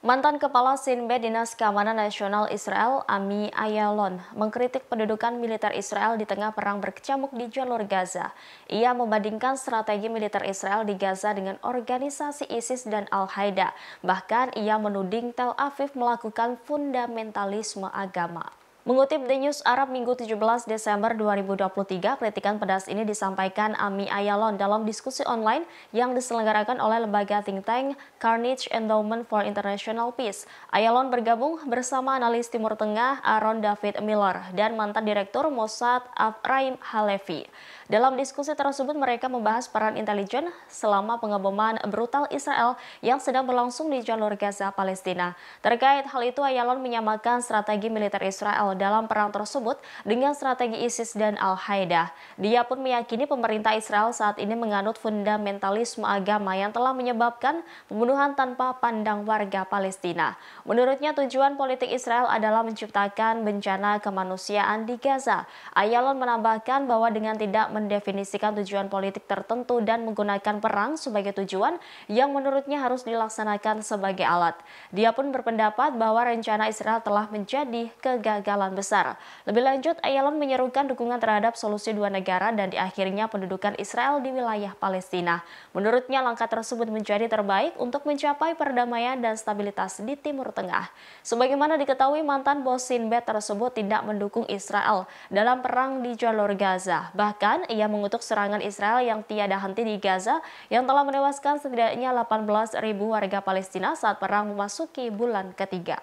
Mantan Kepala Sinbe Dinas Keamanan Nasional Israel, Ami Ayalon, mengkritik pendudukan militer Israel di tengah perang berkecamuk di jalur Gaza. Ia membandingkan strategi militer Israel di Gaza dengan organisasi ISIS dan Al-Qaeda. Bahkan ia menuding Tel Aviv melakukan fundamentalisme agama. Mengutip The News Arab Minggu 17 Desember 2023, kritikan pedas ini disampaikan Ami Ayalon dalam diskusi online yang diselenggarakan oleh lembaga think tank Carnage Endowment for International Peace. Ayalon bergabung bersama analis Timur Tengah Aaron David Miller dan mantan direktur Mossad Afraim Halevi. Dalam diskusi tersebut mereka membahas peran intelijen selama pengeboman brutal Israel yang sedang berlangsung di jalur Gaza, Palestina. Terkait hal itu, Ayalon menyamakan strategi militer Israel Israel dalam perang tersebut dengan strategi ISIS dan Al-Qaeda. Dia pun meyakini pemerintah Israel saat ini menganut fundamentalisme agama yang telah menyebabkan pembunuhan tanpa pandang warga Palestina. Menurutnya tujuan politik Israel adalah menciptakan bencana kemanusiaan di Gaza. Ayalon menambahkan bahwa dengan tidak mendefinisikan tujuan politik tertentu dan menggunakan perang sebagai tujuan yang menurutnya harus dilaksanakan sebagai alat. Dia pun berpendapat bahwa rencana Israel telah menjadi kegagalan besar. Lebih lanjut, Ayalon menyerukan dukungan terhadap solusi dua negara dan di akhirnya pendudukan Israel di wilayah Palestina. Menurutnya, langkah tersebut menjadi terbaik untuk mencapai perdamaian dan stabilitas di Timur Tengah. Sebagaimana diketahui, mantan bos Sinbad tersebut tidak mendukung Israel dalam perang di jalur Gaza. Bahkan, ia mengutuk serangan Israel yang tiada henti di Gaza yang telah menewaskan setidaknya 18.000 warga Palestina saat perang memasuki bulan ketiga.